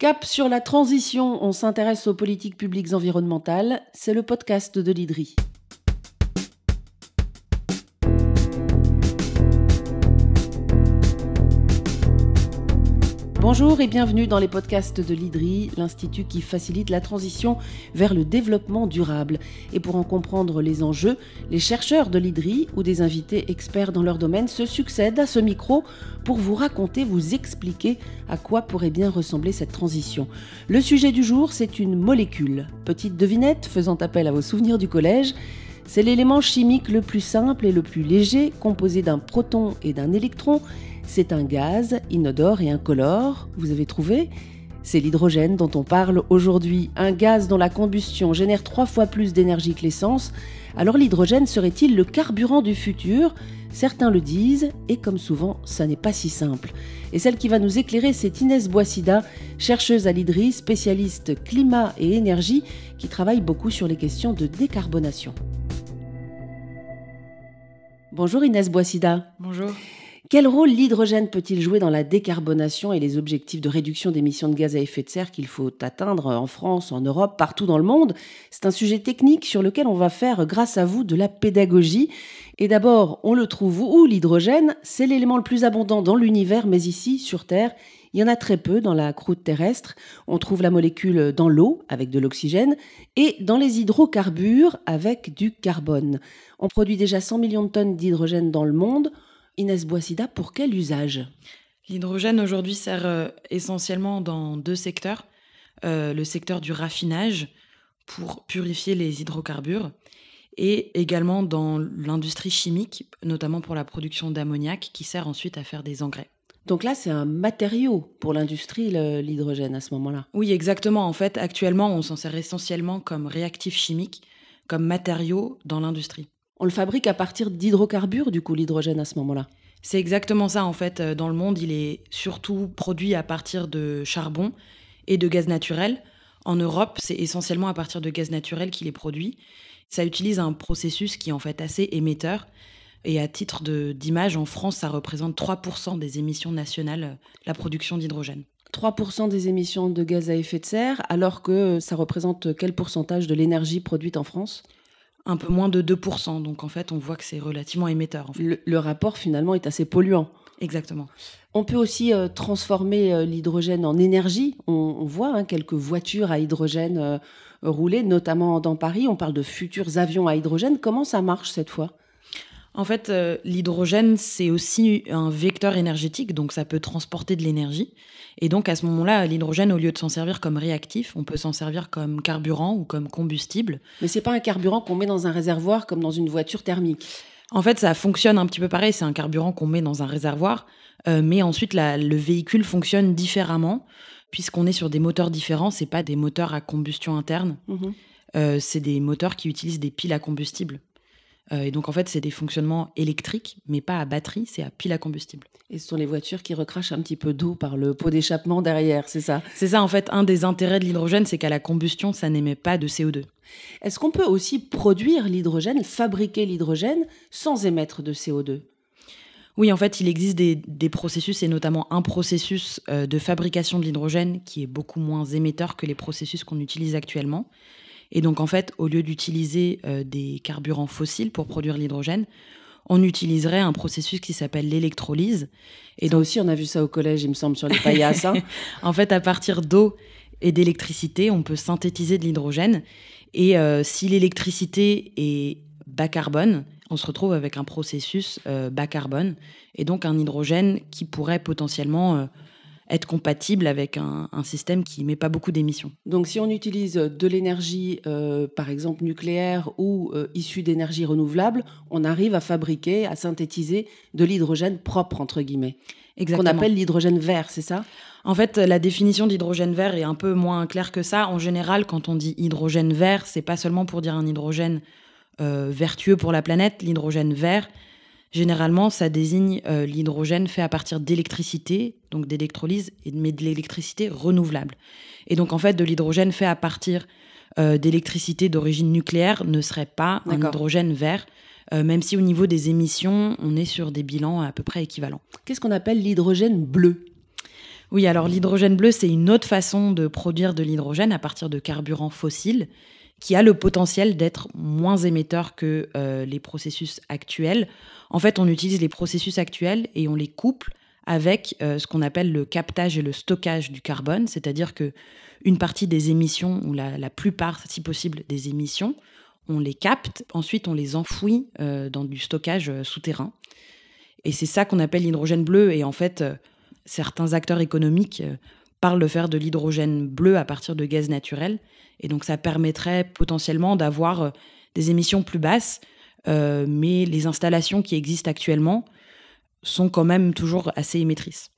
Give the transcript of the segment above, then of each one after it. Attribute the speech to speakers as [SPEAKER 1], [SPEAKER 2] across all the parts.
[SPEAKER 1] Cap sur la transition, on s'intéresse aux politiques publiques environnementales, c'est le podcast de l'IDRI. Bonjour et bienvenue dans les podcasts de l'IDRI, l'institut qui facilite la transition vers le développement durable. Et pour en comprendre les enjeux, les chercheurs de l'IDRI ou des invités experts dans leur domaine se succèdent à ce micro pour vous raconter, vous expliquer à quoi pourrait bien ressembler cette transition. Le sujet du jour, c'est une molécule. Petite devinette faisant appel à vos souvenirs du collège. C'est l'élément chimique le plus simple et le plus léger, composé d'un proton et d'un électron c'est un gaz inodore et incolore, vous avez trouvé C'est l'hydrogène dont on parle aujourd'hui, un gaz dont la combustion génère trois fois plus d'énergie que l'essence. Alors l'hydrogène serait-il le carburant du futur Certains le disent, et comme souvent, ça n'est pas si simple. Et celle qui va nous éclairer, c'est Inès Boissida, chercheuse à l'IDRI, spécialiste climat et énergie, qui travaille beaucoup sur les questions de décarbonation. Bonjour Inès Boissida. Bonjour. Quel rôle l'hydrogène peut-il jouer dans la décarbonation et les objectifs de réduction d'émissions de gaz à effet de serre qu'il faut atteindre en France, en Europe, partout dans le monde C'est un sujet technique sur lequel on va faire, grâce à vous, de la pédagogie. Et d'abord, on le trouve où L'hydrogène, c'est l'élément le plus abondant dans l'univers, mais ici, sur Terre, il y en a très peu dans la croûte terrestre. On trouve la molécule dans l'eau avec de l'oxygène et dans les hydrocarbures avec du carbone. On produit déjà 100 millions de tonnes d'hydrogène dans le monde. Inès Boissida, pour
[SPEAKER 2] quel usage L'hydrogène aujourd'hui sert euh, essentiellement dans deux secteurs. Euh, le secteur du raffinage pour purifier les hydrocarbures et également dans l'industrie chimique, notamment pour la production d'ammoniac qui sert ensuite à faire des engrais. Donc là, c'est un matériau pour l'industrie, l'hydrogène à ce moment-là. Oui, exactement. En fait, actuellement, on s'en sert essentiellement comme réactif chimique, comme matériau dans l'industrie. On le fabrique à partir d'hydrocarbures, du coup, l'hydrogène à ce moment-là. C'est exactement ça, en fait. Euh, dans le monde, il est surtout produit à partir de charbon et de gaz naturel. En Europe, c'est essentiellement à partir de gaz naturel qu'il est produit. Ça utilise un processus qui est en fait assez émetteur. Et à titre d'image, en France, ça représente 3% des émissions nationales, euh, la production d'hydrogène. 3% des émissions
[SPEAKER 1] de gaz à effet de serre, alors que euh, ça représente quel pourcentage de l'énergie produite en France
[SPEAKER 2] un peu moins de 2%. Donc en fait, on voit que c'est relativement émetteur. le, rapport finalement est assez
[SPEAKER 1] polluant. Exactement. On peut aussi euh, transformer euh, l'hydrogène en énergie. On, voit hein, quelques voitures à hydrogène euh, rouler, notamment dans Paris. On parle de futurs avions à hydrogène. Comment ça marche cette fois
[SPEAKER 2] en fait, euh, l'hydrogène, c'est aussi un vecteur énergétique, donc ça peut transporter de l'énergie. Et donc à ce moment-là, l'hydrogène, au lieu de s'en servir comme réactif, on peut s'en servir comme carburant ou comme combustible. Mais ce n'est pas un carburant qu'on met dans un réservoir comme dans une voiture thermique. En fait, ça fonctionne un petit peu pareil. C'est un carburant qu'on met dans un réservoir, euh, mais ensuite le véhicule fonctionne différemment puisqu'on est sur des moteurs différents. C'est pas des moteurs à combustion interne. Mhm. Euh, c'est des moteurs qui utilisent des piles à combustible. Euh, et donc en fait, c'est des fonctionnements électriques, mais pas à batterie, c'est à pile à combustible. Et ce sont les voitures qui recrachent un petit peu d'eau par le pot d'échappement derrière, c'est ça C'est ça, en fait, un des intérêts de l'hydrogène, c'est qu'à la combustion, ça n'émet pas de CO2. Est-ce qu'on peut aussi produire l'hydrogène, fabriquer l'hydrogène sans émettre de CO2 oui, en fait, il existe des, des, processus, et notamment un processus euh, de fabrication de l'hydrogène qui est beaucoup moins émetteur que les processus qu'on utilise actuellement. Et donc en fait, au lieu d'utiliser euh, des carburants fossiles pour produire l'hydrogène, on utiliserait un processus qui s'appelle l'électrolyse. Et donc aussi, on a vu ça au collège, il me semble, sur les paillasses. Hein. en fait, à partir d'eau et d'électricité, on peut synthétiser de l'hydrogène. Et euh, si l'électricité est bas carbone, on se retrouve avec un processus euh, bas carbone et donc un hydrogène qui pourrait potentiellement être compatible avec un, système qui met pas beaucoup d'émissions.
[SPEAKER 1] Donc si on utilise euh, de l'énergie, euh, par exemple nucléaire ou euh, issue d'énergie renouvelable, on arrive à fabriquer, à synthétiser de l'hydrogène
[SPEAKER 2] propre, entre guillemets. Qu'on appelle l'hydrogène vert, c'est ça En fait, la définition d'hydrogène vert est un peu moins claire que ça. En général, quand on dit hydrogène vert, c'est pas seulement pour dire un hydrogène vertueux pour la planète. L'hydrogène vert, Généralement, ça désigne euh, l'hydrogène fait à partir d'électricité, donc d'électrolyse, mais de l'électricité renouvelable. Et donc, en fait, de l'hydrogène fait à partir euh, d'électricité d'origine nucléaire ne serait pas un hydrogène vert, euh, même si au niveau des émissions, on est sur des bilans à peu près équivalents. Qu'est-ce qu'on appelle l'hydrogène bleu oui, alors l'hydrogène bleu, c'est une autre façon de produire de l'hydrogène à partir de carburants fossiles qui a le potentiel d'être moins émetteur que euh, les processus actuels. En fait, on utilise les processus actuels et on les couple avec euh, ce qu'on appelle le captage et le stockage du carbone, c'est-à-dire que une partie des émissions, ou la, plupart, si possible, des émissions, on les capte, ensuite on les enfouit euh, dans du stockage souterrain. Et c'est ça qu'on appelle l'hydrogène bleu. Et en fait, certains acteurs économiques parle de faire de l'hydrogène bleu à partir de gaz naturel. Et donc ça permettrait potentiellement d'avoir euh, des émissions plus basses, euh, mais les installations qui existent actuellement sont quand même toujours assez émettrices.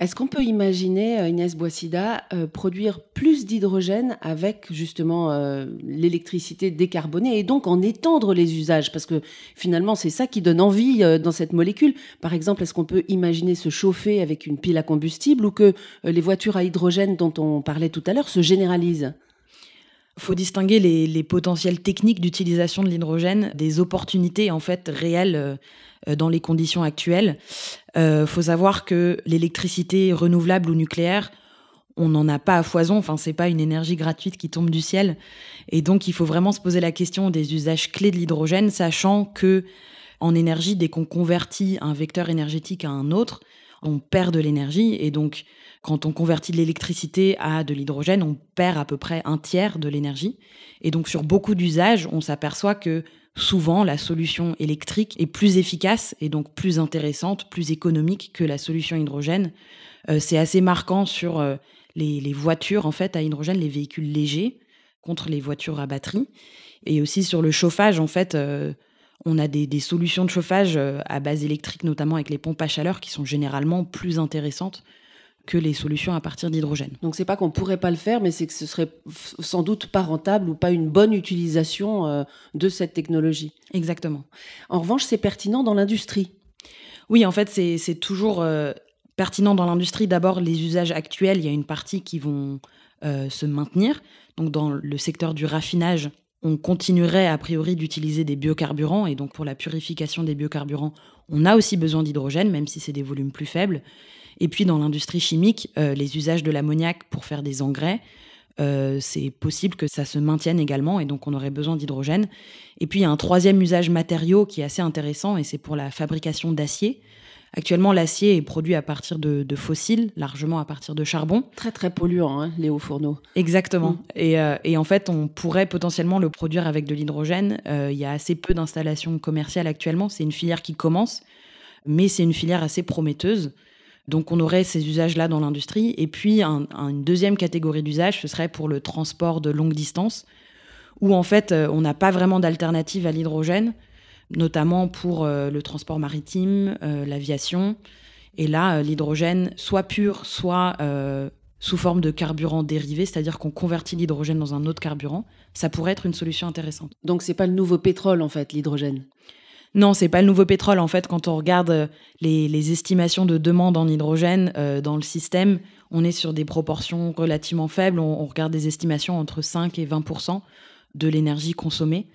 [SPEAKER 2] Est-ce qu'on peut imaginer, euh, Inès Boissida, euh,
[SPEAKER 1] produire plus d'hydrogène avec justement euh, l'électricité décarbonée et donc en étendre les usages Parce que finalement, c'est ça qui donne envie dans cette molécule. Par exemple, est-ce qu'on peut imaginer se chauffer avec une pile à combustible ou que les voitures à hydrogène dont on
[SPEAKER 2] parlait tout à l'heure se généralisent faut distinguer les, potentiels techniques d'utilisation de l'hydrogène des opportunités en fait réelles euh, euh, dans les conditions actuelles. Euh, faut savoir que l'électricité renouvelable ou nucléaire, on n'en a pas à foison. Enfin, c'est pas une énergie gratuite qui tombe du ciel. Et donc, il faut vraiment se poser la question des usages clés de l'hydrogène, sachant que en énergie, dès qu'on convertit un vecteur énergétique à un autre, on perd de l'énergie. Et donc, quand on convertit de l'électricité à de l'hydrogène, on perd à peu près un tiers de l'énergie. Et donc, sur beaucoup d'usages, on s'aperçoit que souvent, la solution électrique est plus efficace et donc plus intéressante, plus économique que la solution hydrogène. Euh, c'est assez marquant sur euh, les, voitures, en fait, à hydrogène, les véhicules légers contre les voitures à batterie. Et aussi sur le chauffage, en fait, euh, on a des, solutions de chauffage euh, à base électrique, notamment avec les pompes à chaleur, qui sont généralement plus intéressantes que les solutions à partir d'hydrogène. Donc c'est pas qu'on pourrait
[SPEAKER 1] pas le faire, mais c'est que ce serait sans doute pas rentable ou pas une bonne utilisation euh, de
[SPEAKER 2] cette technologie. Exactement. En revanche, c'est pertinent dans l'industrie. Oui, en fait, c'est toujours euh, pertinent dans l'industrie. D'abord, les usages actuels, il y a une partie qui vont se maintenir. Donc dans le secteur du raffinage, on continuerait a priori d'utiliser des biocarburants, et donc pour la purification des biocarburants, on a aussi besoin d'hydrogène, même si c'est des volumes plus faibles. Et puis dans l'industrie chimique, euh, les usages de l'ammoniac pour faire des engrais, euh, c'est possible que ça se maintienne également, et donc on aurait besoin d'hydrogène. Et puis il y a un troisième usage matériau qui est assez intéressant, et c'est pour la fabrication d'acier. Actuellement, l'acier est produit à partir de, fossiles, largement à partir de charbon. Très très polluant, hein, les
[SPEAKER 1] hauts fourneaux. Exactement. Mm.
[SPEAKER 2] Euh, et, en fait, on pourrait potentiellement le produire avec de l'hydrogène. Euh, il y a assez peu d'installations commerciales actuellement. C'est une filière qui commence, mais c'est une filière assez prometteuse. Donc on aurait ces usages-là dans l'industrie. Et puis un, une deuxième catégorie d'usage, ce serait pour le transport de longue distance, où en fait euh, on n'a pas vraiment d'alternative à l'hydrogène notamment pour euh, le transport maritime, euh, l'aviation. Et là, euh, l'hydrogène, soit pur, soit sous forme de carburant dérivé, c'est-à-dire qu'on convertit l'hydrogène dans un autre carburant, ça pourrait être une solution intéressante. Donc ce n'est pas le nouveau pétrole en fait, l'hydrogène. Non, ce n'est pas le nouveau pétrole en fait. Quand on regarde les, estimations de demande en hydrogène dans le système, on est sur des proportions relativement faibles. on regarde des estimations entre 5 et 20 de l'énergie consommée.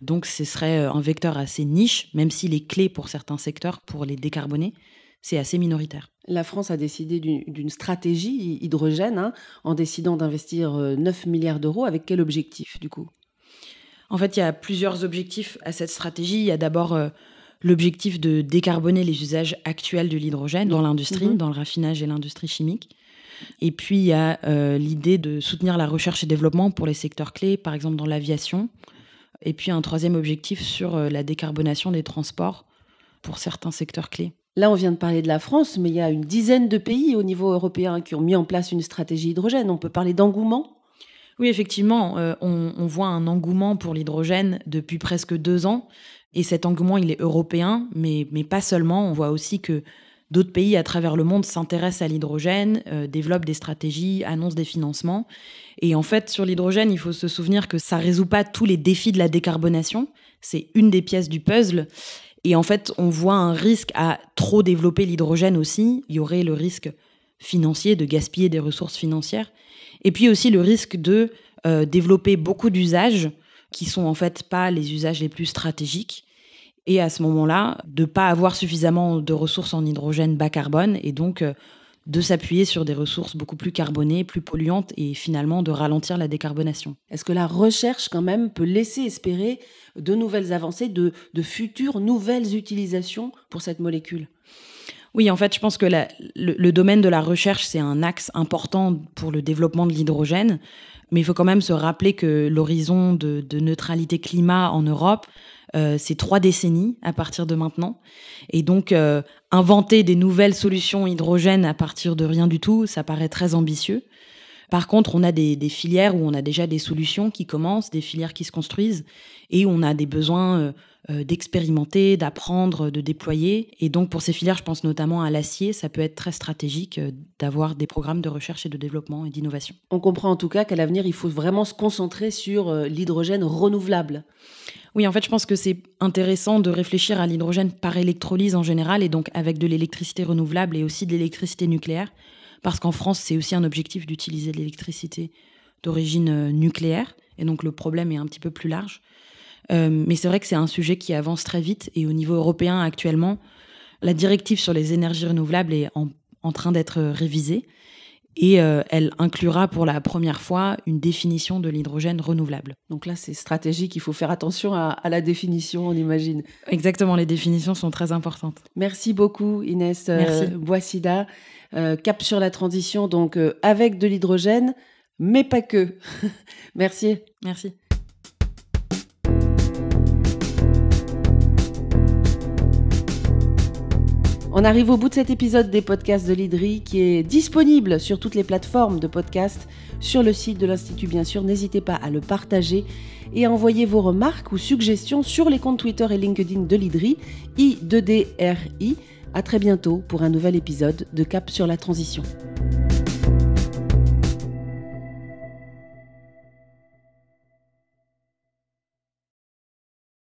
[SPEAKER 2] Donc ce serait euh, un vecteur assez niche, même si les clés pour certains secteurs pour les décarboner c'est assez minoritaire.
[SPEAKER 1] La France a décidé d'une stratégie hydrogène hein, en décidant
[SPEAKER 2] d'investir 9 euh, milliards d'euros. Avec quel objectif, du coup En fait, il y a plusieurs objectifs à cette stratégie. Il y a d'abord euh, l'objectif de décarboner les usages actuels de l'hydrogène dans l'industrie, mhm. dans le raffinage et l'industrie chimique. Et puis, il y a l'idée de soutenir la recherche et développement pour les secteurs clés, par exemple dans l'aviation, et puis un troisième objectif sur euh, la décarbonation des transports pour certains secteurs clés. Là, on vient de
[SPEAKER 1] parler de la France, mais il y a une dizaine de pays au niveau européen qui ont mis en place une stratégie hydrogène. On peut parler
[SPEAKER 2] d'engouement Oui, effectivement, euh, on, voit un engouement pour l'hydrogène depuis presque deux ans. Et cet engouement, il est européen, mais, mais pas seulement. On voit aussi que D'autres pays à travers le monde s'intéressent à l'hydrogène, euh, développent des stratégies, annoncent des financements. Et en fait, sur l'hydrogène, il faut se souvenir que ça résout pas tous les défis de la décarbonation. C'est une des pièces du puzzle. Et en fait, on voit un risque à trop développer l'hydrogène aussi. Il y aurait le risque financier de gaspiller des ressources financières. Et puis aussi le risque de euh, développer beaucoup d'usages qui sont en fait pas les usages les plus stratégiques et à ce moment-là, de ne pas avoir suffisamment de ressources en hydrogène bas carbone, et donc euh, de s'appuyer sur des ressources beaucoup plus carbonées, plus polluantes, et finalement de ralentir la décarbonation. Est-ce que la recherche, quand même, peut laisser espérer
[SPEAKER 1] de nouvelles avancées, de, de futures nouvelles utilisations pour cette molécule
[SPEAKER 2] oui, en fait, je pense que le, domaine de la recherche, c'est un axe important pour le développement de l'hydrogène. Mais il faut quand même se rappeler que l'horizon de, neutralité climat en Europe, euh, c'est trois décennies à partir de maintenant. Et donc, euh, inventer des nouvelles solutions hydrogène à partir de rien du tout, ça paraît très ambitieux. Par contre, on a des, des, filières où on a déjà des solutions qui commencent, des filières qui se construisent et on a des besoins euh, euh, d'expérimenter, d'apprendre, de déployer. Et donc pour ces filières, je pense notamment à l'acier, ça peut être très stratégique euh, d'avoir des programmes de recherche et de développement et d'innovation. On comprend en tout cas qu'à l'avenir, il faut vraiment se concentrer sur l'hydrogène renouvelable. Oui, en fait, je pense que c'est intéressant de réfléchir à l'hydrogène par électrolyse en général et donc avec de l'électricité renouvelable et aussi de l'électricité nucléaire, parce qu'en France, c'est aussi un objectif d'utiliser de l'électricité d'origine nucléaire, et donc le problème est un petit peu plus large. Euh, mais c'est vrai que c'est un sujet qui avance très vite et au niveau européen actuellement, la directive sur les énergies renouvelables est en, train d'être révisée et euh, elle inclura pour la première fois une définition de l'hydrogène renouvelable. Donc là, c'est stratégique, il faut faire attention à, la définition, on imagine. Exactement, les définitions sont très importantes.
[SPEAKER 1] Merci beaucoup Inès euh, Boissida. cap sur la transition, donc avec de l'hydrogène, mais pas que. Merci. Merci. On arrive au bout de cet épisode des podcasts de l'IDRI qui est disponible sur toutes les plateformes de podcasts, sur le site de l'Institut bien sûr. N'hésitez pas à le partager et à envoyer vos remarques ou suggestions sur les comptes Twitter et LinkedIn de l'IDRI, I2DRI. À très bientôt pour un nouvel épisode de Cap sur la transition.